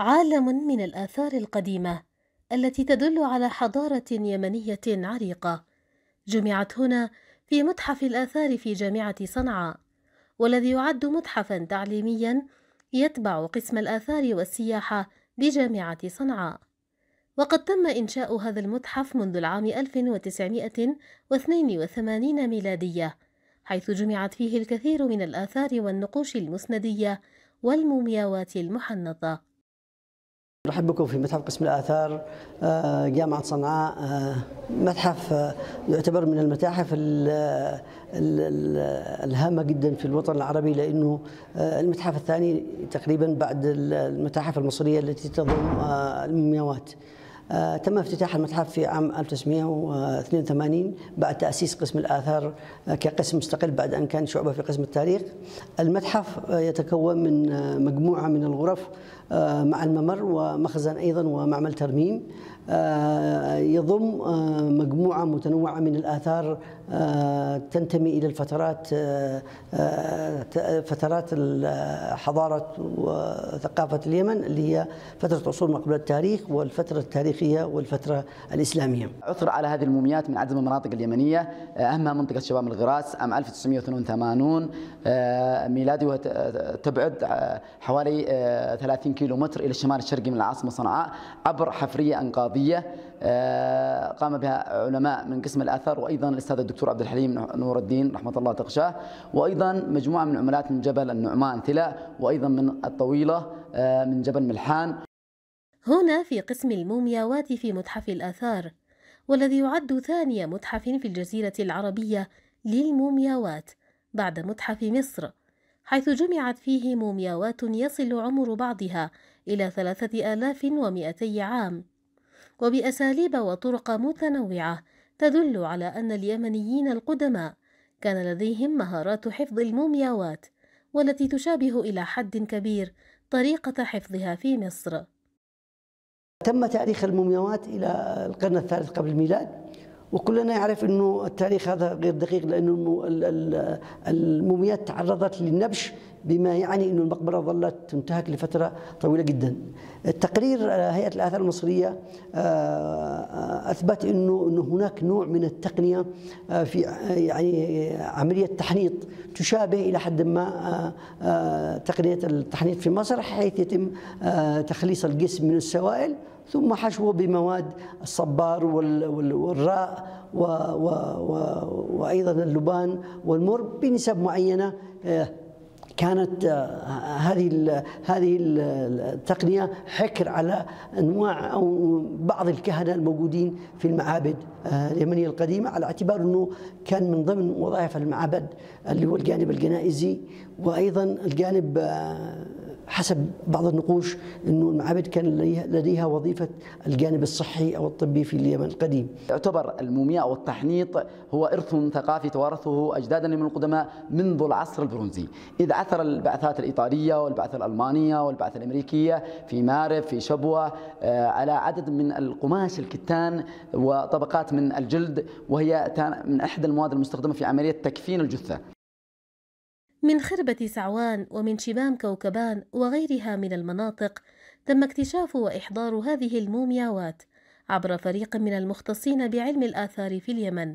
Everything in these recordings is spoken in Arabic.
عالم من الآثار القديمة التي تدل على حضارة يمنية عريقة جمعت هنا في متحف الآثار في جامعة صنعاء والذي يعد متحفا تعليميا يتبع قسم الآثار والسياحة بجامعة صنعاء وقد تم إنشاء هذا المتحف منذ العام 1982 ميلادية حيث جمعت فيه الكثير من الآثار والنقوش المسندية والمومياوات المحنطة نرحب بكم في متحف قسم الآثار آه، جامعة صنعاء آه، متحف آه، يعتبر من المتاحف الهامة جدا في الوطن العربي لأنه المتحف الثاني تقريبا بعد المتاحف المصرية التي تضم المومياوات آه، تم افتتاح المتحف في عام 1982 بعد تأسيس قسم الآثار آه، كقسم مستقل بعد أن كان شعبة في قسم التاريخ المتحف آه، يتكون من مجموعة من الغرف مع الممر ومخزن أيضا ومعمل ترميم يضم مجموعة متنوعة من الآثار تنتمي إلى الفترات فترات حضارة وثقافة اليمن اللي هي فترة عصور ما قبل التاريخ والفترة التاريخ التاريخية والفترة الإسلامية عثر على هذه الموميات من عدد المناطق اليمنية أهمها منطقة شباب الغراس عام 1982 آه، ميلادي وتبعد آه، آه، حوالي 30 كيلو متر إلى الشمال الشرقي من العاصمة صنعاء عبر حفرية أنقاضية قام بها علماء من قسم الأثر وأيضا الأستاذ الدكتور عبد الحليم نور الدين رحمة الله تغشاه وأيضا مجموعة من عملات من جبل النعمان ثلا وأيضا من الطويلة من جبل ملحان هنا في قسم المومياوات في متحف الآثار والذي يعد ثاني متحف في الجزيرة العربية للمومياوات بعد متحف مصر حيث جمعت فيه مومياوات يصل عمر بعضها إلى ثلاثة آلاف ومئتي عام وبأساليب وطرق متنوعة تدل على أن اليمنيين القدماء كان لديهم مهارات حفظ المومياوات والتي تشابه إلى حد كبير طريقة حفظها في مصر تم تاريخ المومياوات إلى القرن الثالث قبل الميلاد وكلنا يعرف أنه التاريخ هذا غير دقيق لأنه الموميات تعرضت للنبش بما يعني أن المقبرة ظلت تنتهك لفترة طويلة جدا التقرير آه، هيئة الآثار المصرية آه، آه، أثبت أنه, أنه هناك نوع من التقنية في يعني عملية تحنيط تشابه إلى حد ما تقنية التحنيط في مصر حيث يتم تخليص الجسم من السوائل ثم حشوه بمواد الصبار والراء وأيضا اللبان والمر بنسب معينة كانت آه، هذه هذه التقنيه حكر على انواع او بعض الكهنه الموجودين في المعابد آه، اليمنيه القديمه على اعتبار انه كان من ضمن وظائف المعبد اللي هو الجانب الجنائزي وايضا الجانب آه، حسب بعض النقوش انه المعابد كان لديها وظيفه الجانب الصحي او الطبي في اليمن القديم. يعتبر المومياء والتحنيط هو ارث ثقافي توارثه اجدادنا من القدماء منذ العصر البرونزي، اذ عثر البعثات الايطاليه والبعثه الالمانيه والبعثه الامريكيه في مارب في شبوه آه، على عدد من القماش الكتان وطبقات من الجلد وهي من احدى المواد المستخدمه في عمليه تكفين الجثه. من خربة سعوان ومن شبام كوكبان وغيرها من المناطق تم اكتشاف وإحضار هذه المومياوات عبر فريق من المختصين بعلم الآثار في اليمن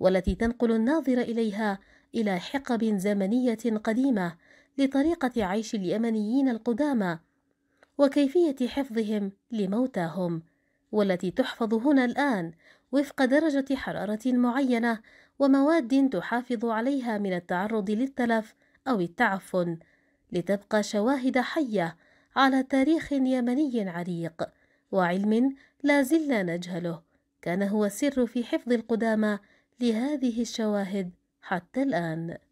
والتي تنقل الناظر إليها إلى حقب زمنية قديمة لطريقة عيش اليمنيين القدامى وكيفية حفظهم لموتاهم والتي تحفظ هنا الآن وفق درجة حرارة معينة ومواد تحافظ عليها من التعرض للتلف أو التعفن لتبقى شواهد حية على تاريخ يمني عريق وعلم لا زلنا نجهله كان هو السر في حفظ القدامى لهذه الشواهد حتى الآن